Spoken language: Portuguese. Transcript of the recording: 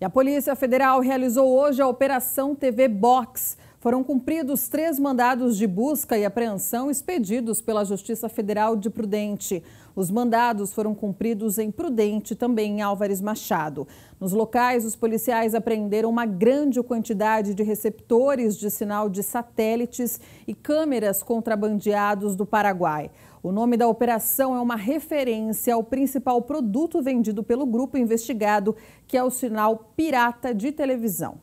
E a Polícia Federal realizou hoje a Operação TV Box foram cumpridos três mandados de busca e apreensão expedidos pela Justiça Federal de Prudente. Os mandados foram cumpridos em Prudente, também em Álvares Machado. Nos locais, os policiais apreenderam uma grande quantidade de receptores de sinal de satélites e câmeras contrabandeados do Paraguai. O nome da operação é uma referência ao principal produto vendido pelo grupo investigado, que é o sinal pirata de televisão.